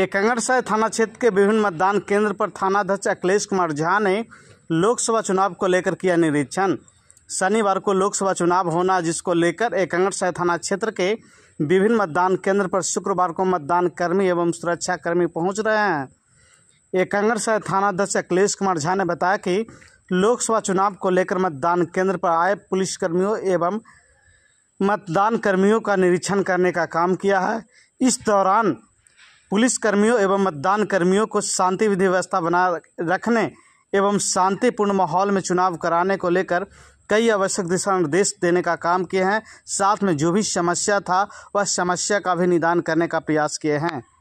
एकंगरसराय थाना क्षेत्र के विभिन्न मतदान केंद्र पर थानाध्यक्ष अखिलेश कुमार झा ने लोकसभा चुनाव को लेकर किया निरीक्षण शनिवार को लोकसभा चुनाव होना जिसको लेकर एकंगरसराय थाना क्षेत्र के विभिन्न मतदान केंद्र पर शुक्रवार को मतदान कर्मी एवं सुरक्षा कर्मी पहुँच रहे हैं एकंगरसराय थानाध्यक्ष अखिलेश कुमार झा ने बताया कि लोकसभा चुनाव को लेकर मतदान केंद्र पर आए पुलिसकर्मियों एवं मतदान कर्मियों का निरीक्षण करने का काम किया है इस दौरान पुलिस कर्मियों एवं मतदान कर्मियों को शांति विधि व्यवस्था बना रखने एवं शांतिपूर्ण माहौल में चुनाव कराने को लेकर कई आवश्यक दिशा निर्देश देने का काम किए हैं साथ में जो भी समस्या था वह समस्या का भी निदान करने का प्रयास किए हैं